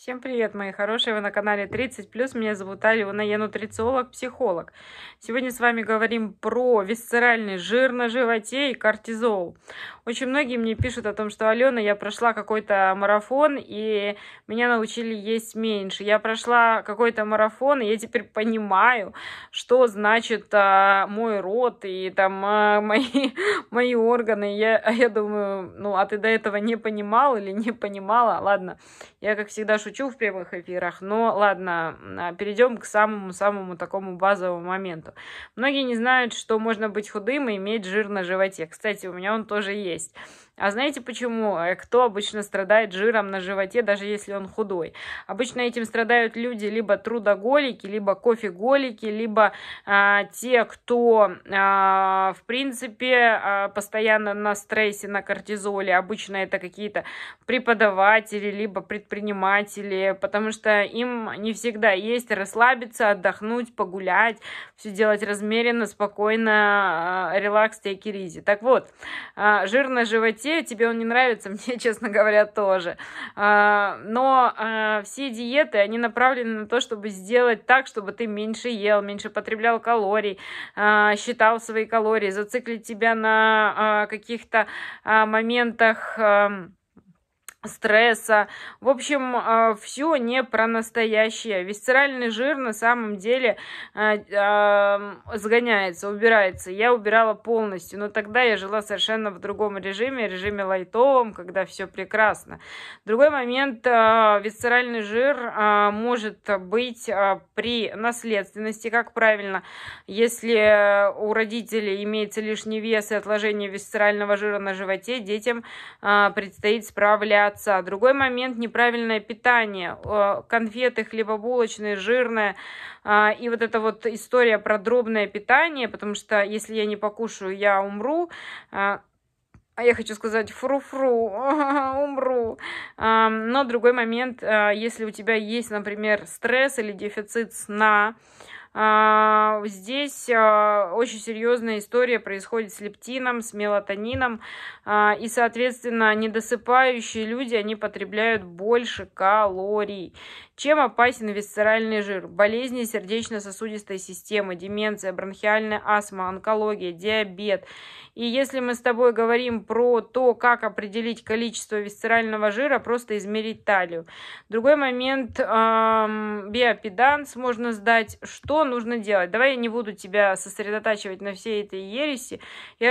Всем привет, мои хорошие! Вы на канале 30+. Меня зовут Алена, я нутрициолог, психолог. Сегодня с вами говорим про висцеральный жир на животе и кортизол. Очень многие мне пишут о том, что Алена, я прошла какой-то марафон, и меня научили есть меньше. Я прошла какой-то марафон, и я теперь понимаю, что значит а, мой рот и там а, мои, мои органы. Я, а я думаю, ну, а ты до этого не понимал или не понимала? Ладно, я как всегда шучу в прямых эфирах, но ладно, а, перейдем к самому-самому такому базовому моменту. Многие не знают, что можно быть худым и иметь жир на животе. Кстати, у меня он тоже есть. А знаете почему? Э, кто обычно страдает жиром на животе, даже если он худой? Обычно этим страдают люди либо трудоголики, либо кофеголики, либо а, те, кто, а, в принципе, а, постоянно на стрессе, на кортизоле. Обычно это какие-то преподаватели, либо предприниматели, потому что им не всегда есть расслабиться, отдохнуть, погулять, все делать размеренно, спокойно, а, релакс, тейки, ризи. Так вот, а, жир на животе те, тебе он не нравится, мне, честно говоря, тоже. А, но а, все диеты, они направлены на то, чтобы сделать так, чтобы ты меньше ел, меньше потреблял калорий, а, считал свои калории, зациклить тебя на каких-то моментах стресса. В общем, а, все не про настоящее. Висцеральный жир на самом деле а, сгоняется, убирается. Я убирала полностью, но тогда я жила совершенно в другом режиме, режиме лайтовом, когда все прекрасно. Другой момент, а, висцеральный жир может быть при наследственности, как правильно, если у родителей имеется лишний вес и отложение висцерального жира на животе, детям предстоит справляться отца. Другой момент – неправильное питание. Конфеты хлебобулочные, жирное. А, и вот эта вот история про дробное питание, потому что если я не покушаю, я умру. А, а я хочу сказать фру-фру, умру. А, но другой момент, если у тебя есть, например, стресс или дефицит сна, а, здесь а, очень серьезная история происходит с лептином, с мелатонином. А, и, соответственно, недосыпающие люди, они потребляют больше калорий. Чем опасен висцеральный жир? Болезни сердечно-сосудистой системы, деменция, бронхиальная астма, онкология, диабет. И если мы с тобой говорим про то, как определить количество висцерального жира, просто измерить талию. Другой момент, биопеданс можно сдать. Что нужно делать? Давай я не буду тебя сосредотачивать на всей этой ереси. Я